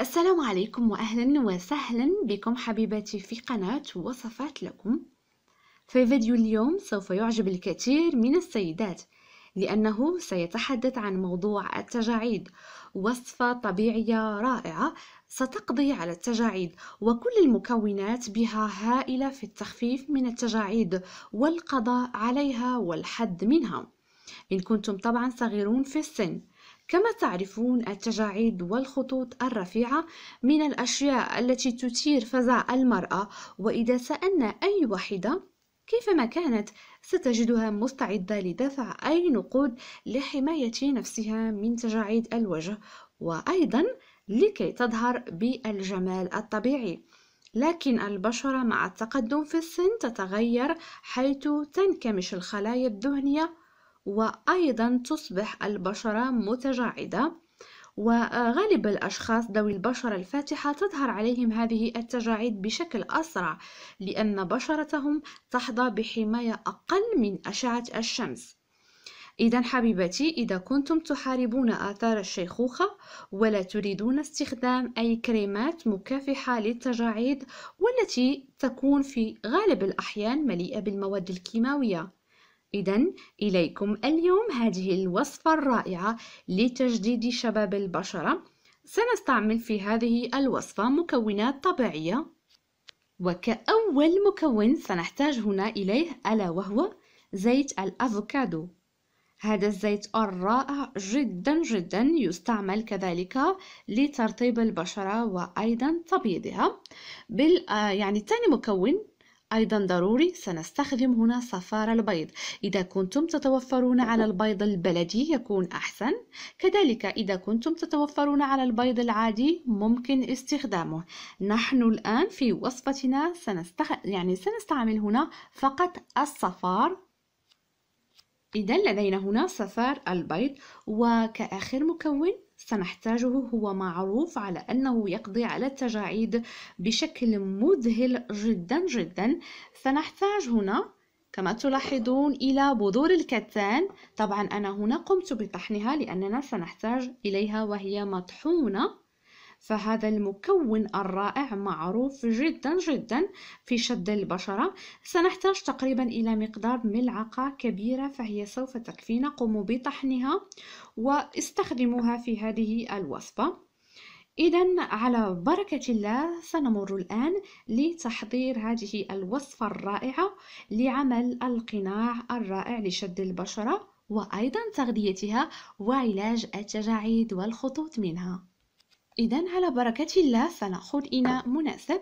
السلام عليكم واهلا وسهلا بكم حبيباتي في قناة وصفات لكم في فيديو اليوم سوف يعجب الكثير من السيدات لأنه سيتحدث عن موضوع التجاعيد وصفة طبيعية رائعة ستقضي على التجاعيد وكل المكونات بها هائلة في التخفيف من التجاعيد والقضاء عليها والحد منها إن كنتم طبعا صغيرون في السن كما تعرفون التجاعيد والخطوط الرفيعة من الأشياء التي تثير فزع المرأة وإذا سألنا أي واحدة كيفما كانت ستجدها مستعدة لدفع أي نقود لحماية نفسها من تجاعيد الوجه وأيضا لكي تظهر بالجمال الطبيعي لكن البشرة مع التقدم في السن تتغير حيث تنكمش الخلايا الدهنية وأيضا تصبح البشرة متجعدة وغالب الأشخاص ذوي البشرة الفاتحة تظهر عليهم هذه التجاعيد بشكل أسرع لأن بشرتهم تحظى بحماية أقل من أشعة الشمس إذا حبيبتي إذا كنتم تحاربون آثار الشيخوخة ولا تريدون استخدام أي كريمات مكافحة للتجاعيد والتي تكون في غالب الأحيان مليئة بالمواد الكيماوية إذا إليكم اليوم هذه الوصفة الرائعة لتجديد شباب البشرة سنستعمل في هذه الوصفة مكونات طبيعية وكأول مكون سنحتاج هنا إليه ألا وهو زيت الأفوكادو هذا الزيت الرائع جدا جدا يستعمل كذلك لترطيب البشرة وأيضا تبييضها بال آه، يعني تاني مكون أيضا ضروري سنستخدم هنا صفار البيض إذا كنتم تتوفرون على البيض البلدي يكون أحسن كذلك إذا كنتم تتوفرون على البيض العادي ممكن استخدامه نحن الآن في وصفتنا سنستخ... يعني سنستعمل هنا فقط الصفار إذا لدينا هنا صفار البيض وكآخر مكون سنحتاجه هو معروف على أنه يقضي على التجاعيد بشكل مذهل جدا جدا سنحتاج هنا كما تلاحظون إلى بذور الكتان طبعا أنا هنا قمت بطحنها لأننا سنحتاج إليها وهي مطحونة فهذا المكون الرائع معروف جدا جدا في شد البشرة سنحتاج تقريبا إلى مقدار ملعقة كبيرة فهي سوف تكفينا قوموا بطحنها واستخدموها في هذه الوصفة إذا على بركة الله سنمر الآن لتحضير هذه الوصفة الرائعة لعمل القناع الرائع لشد البشرة وأيضا تغذيتها وعلاج التجاعيد والخطوط منها إذا على بركة الله سنأخذ إناء مناسب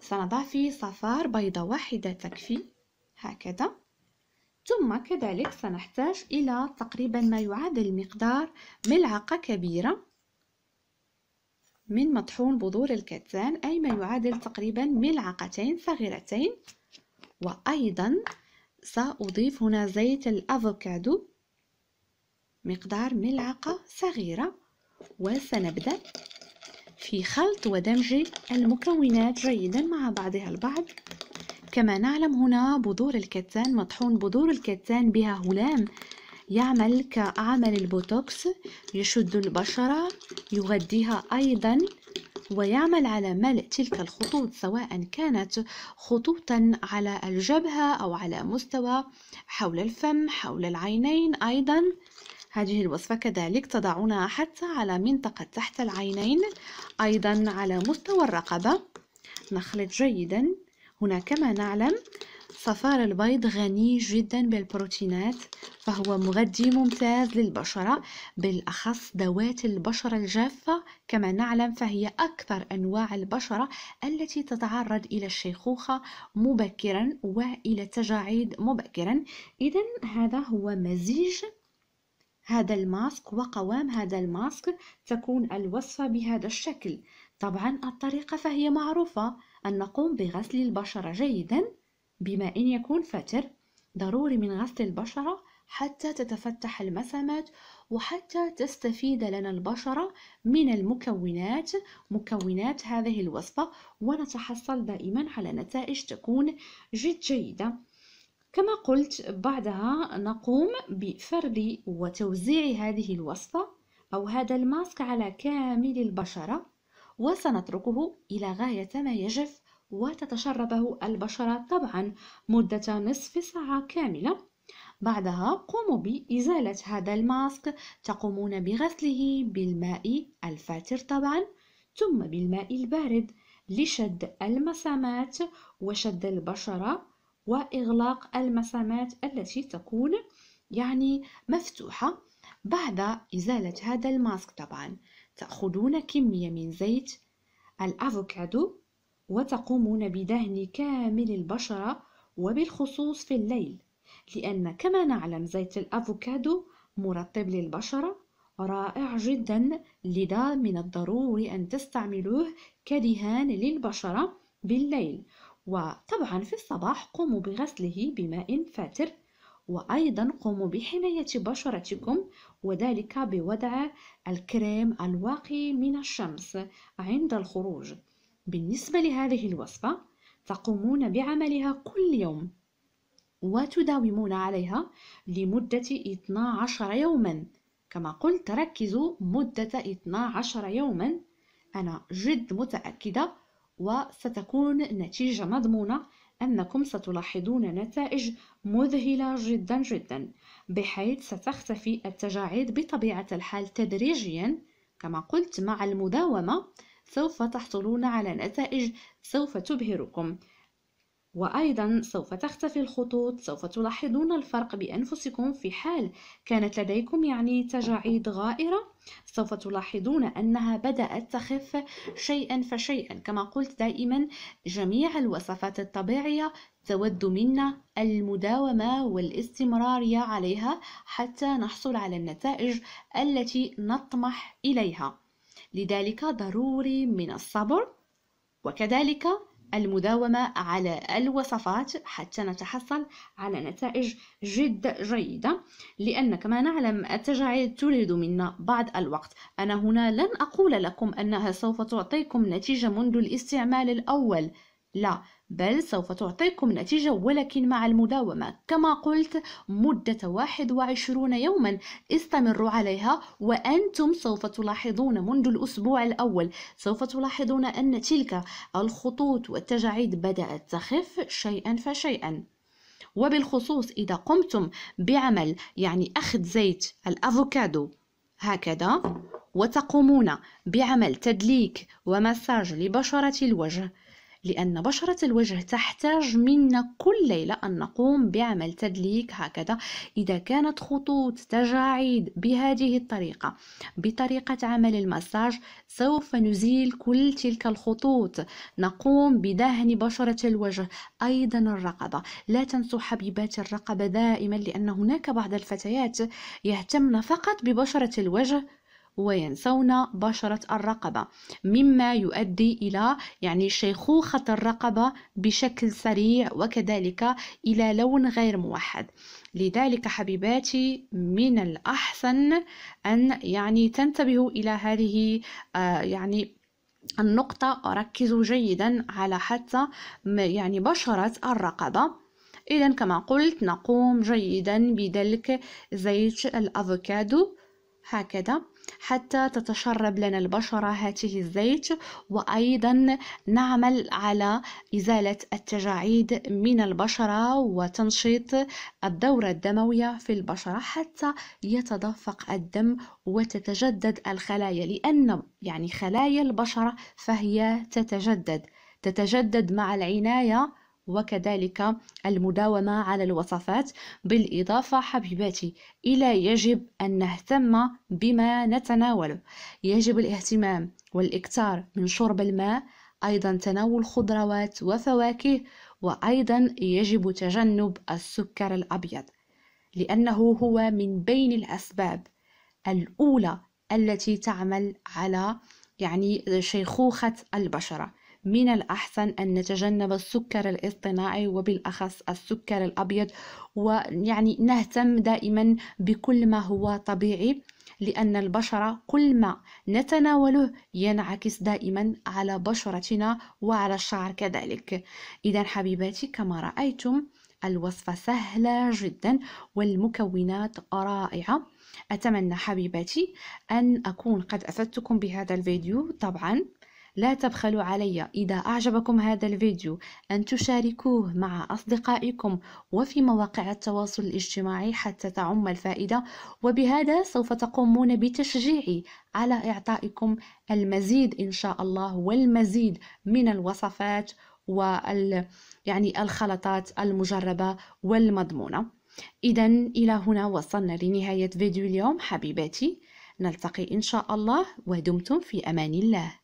سنضع فيه صفار بيضة واحدة تكفي هكذا ثم كذلك سنحتاج إلى تقريبا ما يعادل مقدار ملعقة كبيرة من مطحون بذور الكتان أي ما يعادل تقريبا ملعقتين صغيرتين وأيضا سأضيف هنا زيت الأفوكادو مقدار ملعقة صغيرة وسنبدأ في خلط ودمج المكونات جيدا مع بعضها البعض كما نعلم هنا بذور الكتان مطحون بذور الكتان بها هلام يعمل كعمل البوتوكس يشد البشرة يغذيها أيضا ويعمل على ملء تلك الخطوط سواء كانت خطوطا على الجبهة أو على مستوى حول الفم حول العينين أيضا هذه الوصفة كذلك تضعونها حتى على منطقة تحت العينين أيضا على مستوى الرقبة نخلط جيدا هنا كما نعلم صفار البيض غني جدا بالبروتينات فهو مغذي ممتاز للبشرة بالأخص ذوات البشرة الجافة كما نعلم فهي أكثر أنواع البشرة التي تتعرض إلى الشيخوخة مبكرا وإلى التجاعيد مبكرا إذا هذا هو مزيج هذا الماسك وقوام هذا الماسك تكون الوصفة بهذا الشكل طبعا الطريقة فهي معروفة أن نقوم بغسل البشرة جيدا بما إن يكون فتر ضروري من غسل البشرة حتى تتفتح المسامات وحتى تستفيد لنا البشرة من المكونات مكونات هذه الوصفة ونتحصل دائما على نتائج تكون جد جيدة كما قلت بعدها نقوم بفرد وتوزيع هذه الوصفة أو هذا الماسك على كامل البشرة وسنتركه إلى غاية ما يجف وتتشربه البشرة طبعا مدة نصف ساعة كاملة بعدها قوموا بإزالة هذا الماسك تقومون بغسله بالماء الفاتر طبعا ثم بالماء البارد لشد المسامات وشد البشرة وإغلاق المسامات التي تكون يعني مفتوحة بعد إزالة هذا الماسك طبعا تأخذون كمية من زيت الأفوكادو وتقومون بدهن كامل البشرة وبالخصوص في الليل لأن كما نعلم زيت الأفوكادو مرطب للبشرة رائع جدا لذا من الضروري أن تستعملوه كدهان للبشرة بالليل وطبعا في الصباح قوموا بغسله بماء فاتر وأيضا قوموا بحماية بشرتكم وذلك بوضع الكريم الواقي من الشمس عند الخروج بالنسبة لهذه الوصفة تقومون بعملها كل يوم وتداومون عليها لمدة 12 يوما كما قلت ركزوا مدة 12 يوما أنا جد متأكدة وستكون نتيجة مضمونة أنكم ستلاحظون نتائج مذهلة جدا جدا بحيث ستختفي التجاعيد بطبيعة الحال تدريجيا كما قلت مع المداومة سوف تحصلون على نتائج سوف تبهركم وأيضا سوف تختفي الخطوط سوف تلاحظون الفرق بأنفسكم في حال كانت لديكم يعني تجاعيد غائرة سوف تلاحظون أنها بدأت تخف شيئا فشيئا كما قلت دائما جميع الوصفات الطبيعية تود منا المداومة والاستمرارية عليها حتى نحصل على النتائج التي نطمح إليها لذلك ضروري من الصبر وكذلك المداومة على الوصفات حتى نتحصل على نتائج جد جيدة لأن كما نعلم التجاعيد تريد منا بعض الوقت أنا هنا لن أقول لكم أنها سوف تعطيكم نتيجة منذ الاستعمال الأول لا بل سوف تعطيكم نتيجة ولكن مع المداومة كما قلت مدة 21 يوما استمروا عليها وأنتم سوف تلاحظون منذ الأسبوع الأول سوف تلاحظون أن تلك الخطوط والتجاعيد بدأت تخف شيئا فشيئا وبالخصوص إذا قمتم بعمل يعني أخذ زيت الأفوكادو هكذا وتقومون بعمل تدليك ومساج لبشرة الوجه لأن بشرة الوجه تحتاج منا كل ليلة أن نقوم بعمل تدليك هكذا إذا كانت خطوط تجاعيد بهذه الطريقة بطريقة عمل المساج سوف نزيل كل تلك الخطوط نقوم بدهن بشرة الوجه أيضا الرقبة لا تنسوا حبيبات الرقبة دائما لأن هناك بعض الفتيات يهتمن فقط ببشرة الوجه وينسون بشرة الرقبة مما يؤدي إلى يعني شيخوخة الرقبة بشكل سريع وكذلك إلى لون غير موحد لذلك حبيباتي من الأحسن أن يعني تنتبهوا إلى هذه آه، يعني النقطة ركزوا جيدا على حتى يعني بشرة الرقبة إذا كما قلت نقوم جيدا بدلك زيت الأفوكادو هكذا حتى تتشرب لنا البشرة هاته الزيت وأيضا نعمل على إزالة التجاعيد من البشرة وتنشيط الدورة الدموية في البشرة حتى يتدفق الدم وتتجدد الخلايا لأن يعني خلايا البشرة فهي تتجدد تتجدد مع العناية وكذلك المداومة على الوصفات بالإضافة حبيباتي إلى يجب أن نهتم بما نتناوله يجب الاهتمام والإكثار من شرب الماء أيضا تناول خضروات وفواكه وأيضا يجب تجنب السكر الأبيض لأنه هو من بين الأسباب الأولى التي تعمل على يعني شيخوخة البشرة من الأحسن أن نتجنب السكر الاصطناعي وبالأخص السكر الأبيض ويعني نهتم دائما بكل ما هو طبيعي لأن البشرة كل ما نتناوله ينعكس دائما على بشرتنا وعلى الشعر كذلك إذا حبيباتي كما رأيتم الوصفة سهلة جدا والمكونات رائعة أتمنى حبيباتي أن أكون قد أفدتكم بهذا الفيديو طبعا لا تبخلوا علي إذا أعجبكم هذا الفيديو أن تشاركوه مع أصدقائكم وفي مواقع التواصل الاجتماعي حتى تعم الفائدة وبهذا سوف تقومون بتشجيعي على إعطائكم المزيد إن شاء الله والمزيد من الوصفات وال يعني الخلطات المجربة والمضمونة إذا إلى هنا وصلنا لنهاية فيديو اليوم حبيباتي نلتقي إن شاء الله ودمتم في أمان الله